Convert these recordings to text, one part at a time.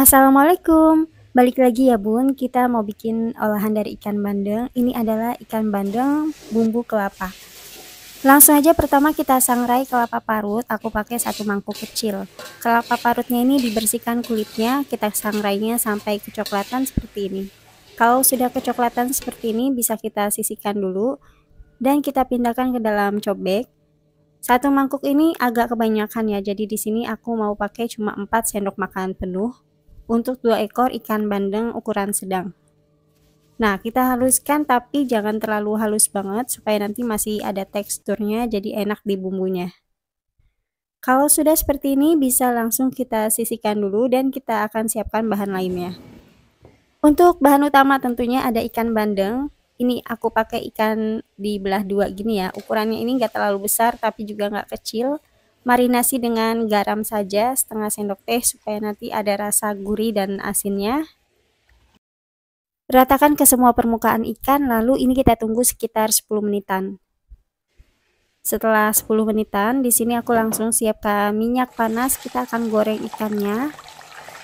Assalamualaikum. Balik lagi ya bun, kita mau bikin olahan dari ikan bandeng. Ini adalah ikan bandeng bumbu kelapa. Langsung aja pertama kita sangrai kelapa parut, aku pakai satu mangkuk kecil. Kelapa parutnya ini dibersihkan kulitnya, kita sangrainya sampai kecoklatan seperti ini. Kalau sudah kecoklatan seperti ini bisa kita sisihkan dulu dan kita pindahkan ke dalam cobek. Satu mangkuk ini agak kebanyakan ya, jadi di sini aku mau pakai cuma 4 sendok makan penuh untuk dua ekor ikan bandeng ukuran sedang. Nah, kita haluskan tapi jangan terlalu halus banget supaya nanti masih ada teksturnya jadi enak di bumbunya. Kalau sudah seperti ini bisa langsung kita sisihkan dulu dan kita akan siapkan bahan lainnya. Untuk bahan utama tentunya ada ikan bandeng. Ini aku pakai ikan di belah dua gini ya. Ukurannya ini nggak terlalu besar tapi juga nggak kecil marinasi dengan garam saja setengah sendok teh supaya nanti ada rasa gurih dan asinnya. Ratakan ke semua permukaan ikan lalu ini kita tunggu sekitar 10 menitan. Setelah 10 menitan, di sini aku langsung siapkan minyak panas, kita akan goreng ikannya.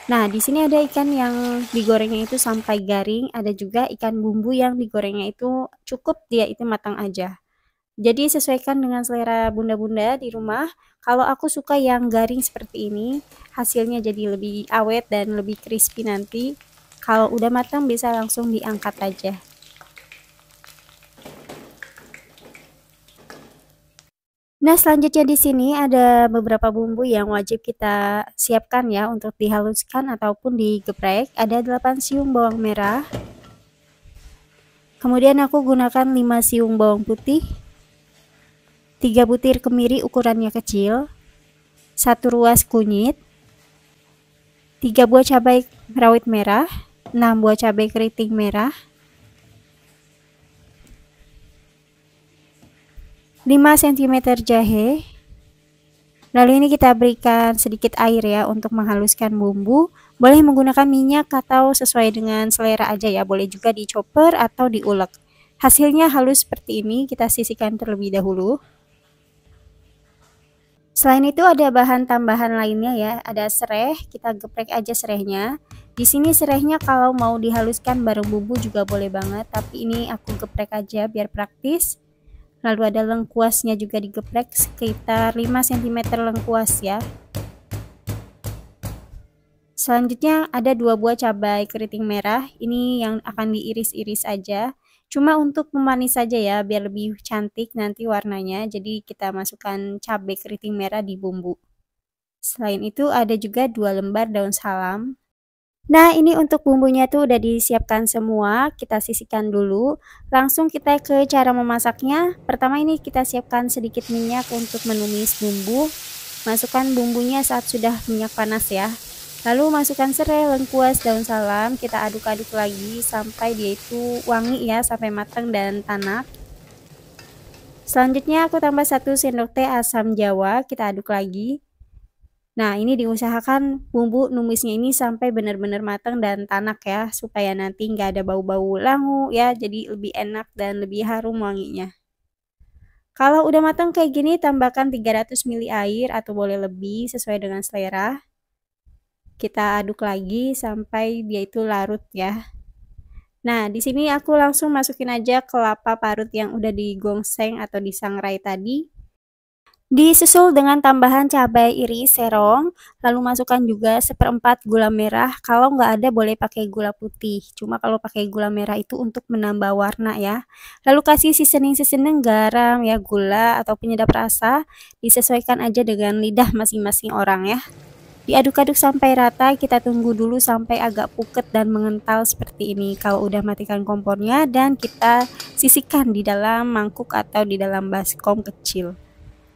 Nah, di sini ada ikan yang digorengnya itu sampai garing, ada juga ikan bumbu yang digorengnya itu cukup dia itu matang aja. Jadi sesuaikan dengan selera bunda-bunda di rumah. Kalau aku suka yang garing seperti ini, hasilnya jadi lebih awet dan lebih crispy nanti. Kalau udah matang bisa langsung diangkat aja. Nah, selanjutnya di sini ada beberapa bumbu yang wajib kita siapkan ya untuk dihaluskan ataupun digeprek. Ada 8 siung bawang merah. Kemudian aku gunakan 5 siung bawang putih, 3 butir kemiri ukurannya kecil, 1 ruas kunyit, 3 buah cabai rawit merah, 6 buah cabai keriting merah, 5 cm jahe, lalu ini kita berikan sedikit air ya untuk menghaluskan bumbu, boleh menggunakan minyak atau sesuai dengan selera aja ya, boleh juga dicoper atau diulek. Hasilnya halus seperti ini, kita sisihkan terlebih dahulu. Selain itu ada bahan tambahan lainnya ya, ada sereh, kita geprek aja serehnya. Di sini serainya kalau mau dihaluskan bareng bumbu juga boleh banget, tapi ini aku geprek aja biar praktis. Lalu ada lengkuasnya juga digeprek sekitar 5 cm lengkuas ya. Selanjutnya ada dua buah cabai keriting merah, ini yang akan diiris-iris aja. Cuma untuk memanis saja ya biar lebih cantik nanti warnanya. Jadi kita masukkan cabai keriting merah di bumbu. Selain itu ada juga dua lembar daun salam. Nah ini untuk bumbunya tuh udah disiapkan semua, kita sisihkan dulu. Langsung kita ke cara memasaknya. Pertama ini kita siapkan sedikit minyak untuk menumis bumbu. Masukkan bumbunya saat sudah minyak panas ya. Lalu masukkan serai, lengkuas, daun salam, kita aduk-aduk lagi sampai dia itu wangi ya, sampai matang dan tanak. Selanjutnya aku tambah satu sendok teh asam jawa, kita aduk lagi. Nah, ini diusahakan bumbu numisnya ini sampai benar-benar matang dan tanak ya, supaya nanti nggak ada bau-bau langu ya, jadi lebih enak dan lebih harum wanginya. Kalau udah matang kayak gini, tambahkan 300 ml air atau boleh lebih sesuai dengan selera kita aduk lagi sampai dia itu larut ya. Nah, di sini aku langsung masukin aja kelapa parut yang udah digongseng atau disangrai tadi. Disusul dengan tambahan cabai iris serong, lalu masukkan juga seperempat gula merah. Kalau nggak ada boleh pakai gula putih, cuma kalau pakai gula merah itu untuk menambah warna ya. Lalu kasih seasoning-seasoning garam ya, gula atau penyedap rasa, disesuaikan aja dengan lidah masing-masing orang ya. Diaduk-aduk sampai rata, kita tunggu dulu sampai agak puket dan mengental seperti ini. Kalau udah matikan kompornya dan kita sisihkan di dalam mangkuk atau di dalam baskom kecil.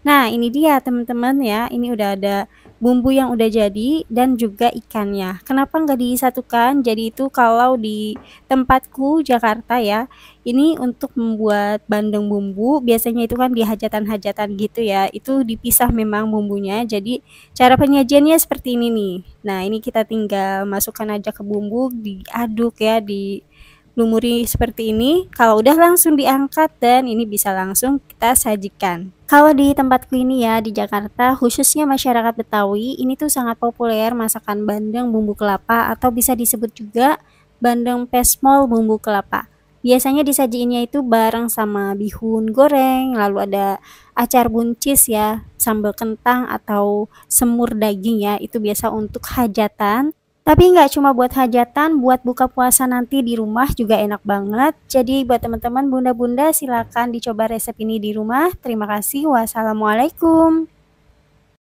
Nah, ini dia teman-teman ya. Ini udah ada bumbu yang udah jadi dan juga ikannya. Kenapa nggak disatukan? Jadi itu kalau di tempatku Jakarta ya, ini untuk membuat bandeng bumbu biasanya itu kan di hajatan-hajatan gitu ya. Itu dipisah memang bumbunya. Jadi cara penyajiannya seperti ini nih. Nah, ini kita tinggal masukkan aja ke bumbu, diaduk ya, di lumuri seperti ini. Kalau udah langsung diangkat dan ini bisa langsung kita sajikan. Kalau di tempat klinik ya di Jakarta, khususnya masyarakat Betawi, ini tuh sangat populer masakan bandeng bumbu kelapa atau bisa disebut juga bandeng pesmol bumbu kelapa. Biasanya disajiinnya itu bareng sama bihun goreng, lalu ada acar buncis ya, sambal kentang atau semur daging ya, itu biasa untuk hajatan tapi nggak cuma buat hajatan, buat buka puasa nanti di rumah juga enak banget. Jadi buat teman-teman bunda-bunda silakan dicoba resep ini di rumah. Terima kasih. Wassalamualaikum.